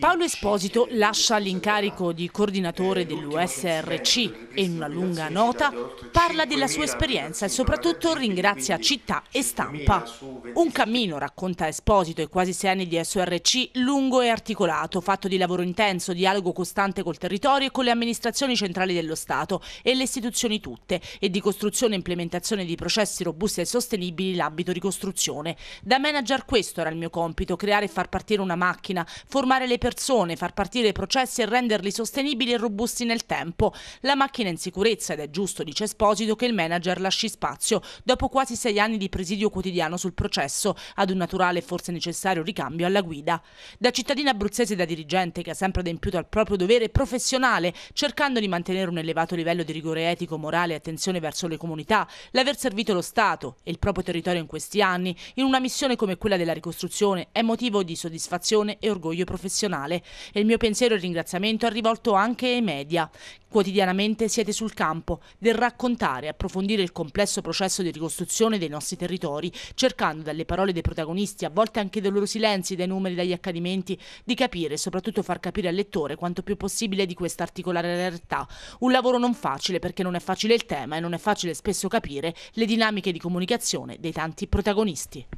Paolo Esposito lascia l'incarico di coordinatore dell'USRC e in una lunga nota parla della sua esperienza e soprattutto ringrazia città e stampa. Un cammino, racconta Esposito, e quasi sei anni di SRC lungo e articolato, fatto di lavoro intenso, dialogo costante col territorio e con le amministrazioni centrali dello Stato e le istituzioni tutte e di costruzione e implementazione di processi robusti e sostenibili l'abito ricostruzione. Da manager questo era il mio compito, creare e far partire una macchina formare le persone, far partire i processi e renderli sostenibili e robusti nel tempo. La macchina è in sicurezza ed è giusto, dice Esposito, che il manager lasci spazio, dopo quasi sei anni di presidio quotidiano sul processo, ad un naturale e forse necessario ricambio alla guida. Da cittadina abruzzese e da dirigente che ha sempre adempiuto al proprio dovere professionale, cercando di mantenere un elevato livello di rigore etico, morale e attenzione verso le comunità, l'aver servito lo Stato e il proprio territorio in questi anni, in una missione come quella della ricostruzione, è motivo di soddisfazione e orgoglio corridoio professionale e il mio pensiero e ringraziamento è rivolto anche ai media. Quotidianamente siete sul campo del raccontare e approfondire il complesso processo di ricostruzione dei nostri territori, cercando dalle parole dei protagonisti, a volte anche dai loro silenzi, dai numeri, dagli accadimenti, di capire e soprattutto far capire al lettore quanto più possibile di questa articolare realtà. Un lavoro non facile perché non è facile il tema e non è facile spesso capire le dinamiche di comunicazione dei tanti protagonisti.